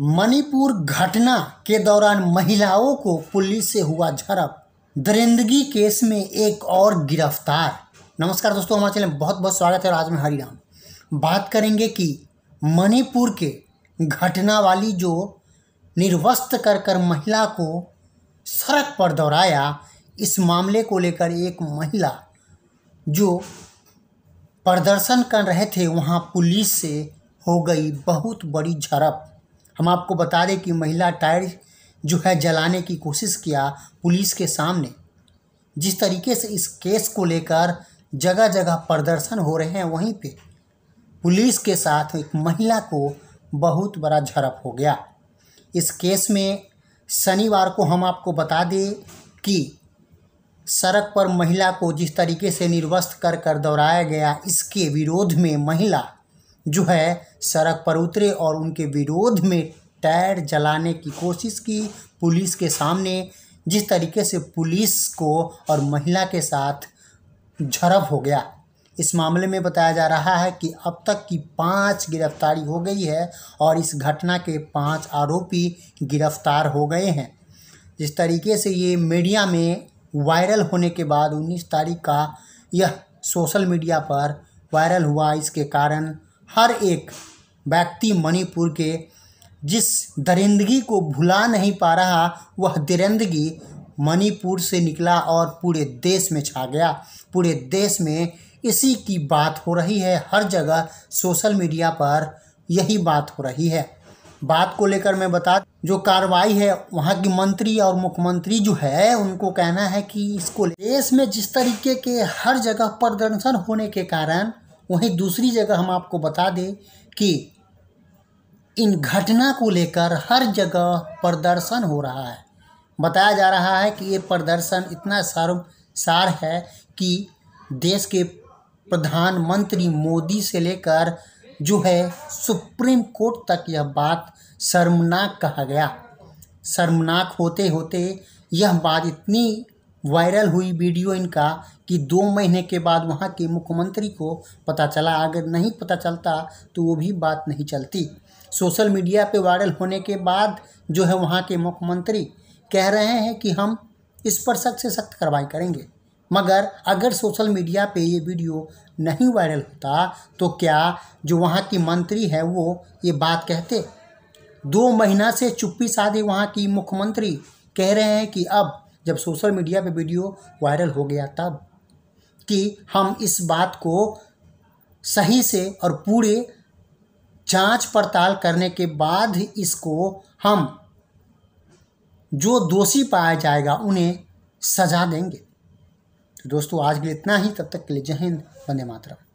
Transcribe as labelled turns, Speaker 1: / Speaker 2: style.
Speaker 1: मणिपुर घटना के दौरान महिलाओं को पुलिस से हुआ झड़प दरिंदगी केस में एक और गिरफ्तार नमस्कार दोस्तों हमारे चैनल में बहुत बहुत स्वागत है और आज मैं हरिराम बात करेंगे कि मणिपुर के घटना वाली जो निर्वस्त कर कर महिला को सड़क पर दौड़ाया इस मामले को लेकर एक महिला जो प्रदर्शन कर रहे थे वहाँ पुलिस से हो गई बहुत बड़ी झड़प हम आपको बता दें कि महिला टायर जो है जलाने की कोशिश किया पुलिस के सामने जिस तरीके से इस केस को लेकर जगह जगह प्रदर्शन हो रहे हैं वहीं पे पुलिस के साथ एक महिला को बहुत बड़ा झड़प हो गया इस केस में शनिवार को हम आपको बता दें कि सड़क पर महिला को जिस तरीके से निर्वस्त कर कर दौड़ाया गया इसके विरोध में महिला जो है सड़क पर उतरे और उनके विरोध में टायर जलाने की कोशिश की पुलिस के सामने जिस तरीके से पुलिस को और महिला के साथ झड़प हो गया इस मामले में बताया जा रहा है कि अब तक की पाँच गिरफ्तारी हो गई है और इस घटना के पाँच आरोपी गिरफ्तार हो गए हैं जिस तरीके से ये मीडिया में वायरल होने के बाद 19 तारीख का यह सोशल मीडिया पर वायरल हुआ इसके कारण हर एक व्यक्ति मणिपुर के जिस दरिंदगी को भुला नहीं पा रहा वह दरिंदगी मणिपुर से निकला और पूरे देश में छा गया पूरे देश में इसी की बात हो रही है हर जगह सोशल मीडिया पर यही बात हो रही है बात को लेकर मैं बता जो कार्रवाई है वहाँ की मंत्री और मुख्यमंत्री जो है उनको कहना है कि इसको देश में जिस तरीके के हर जगह प्रदर्शन होने के कारण वहीं दूसरी जगह हम आपको बता दें कि इन घटना को लेकर हर जगह प्रदर्शन हो रहा है बताया जा रहा है कि ये प्रदर्शन इतना सार सार है कि देश के प्रधानमंत्री मोदी से लेकर जो है सुप्रीम कोर्ट तक यह बात शर्मनाक कहा गया शर्मनाक होते होते यह बात इतनी वायरल हुई वीडियो इनका कि दो महीने के बाद वहाँ के मुख्यमंत्री को पता चला अगर नहीं पता चलता तो वो भी बात नहीं चलती सोशल मीडिया पे वायरल होने के बाद जो है वहाँ के मुख्यमंत्री कह रहे हैं कि हम इस पर सख्त से सख्त कार्रवाई करेंगे मगर अगर सोशल मीडिया पे ये वीडियो नहीं वायरल होता तो क्या जो वहाँ की मंत्री है वो ये बात कहते दो महीना से चुप्पी साधे वहाँ की मुख्यमंत्री कह रहे हैं कि अब जब सोशल मीडिया पे वीडियो वायरल हो गया तब कि हम इस बात को सही से और पूरे जांच पड़ताल करने के बाद इसको हम जो दोषी पाया जाएगा उन्हें सजा देंगे तो दोस्तों आज के लिए इतना ही तब तक के लिए जय हिंद वंदे मातरम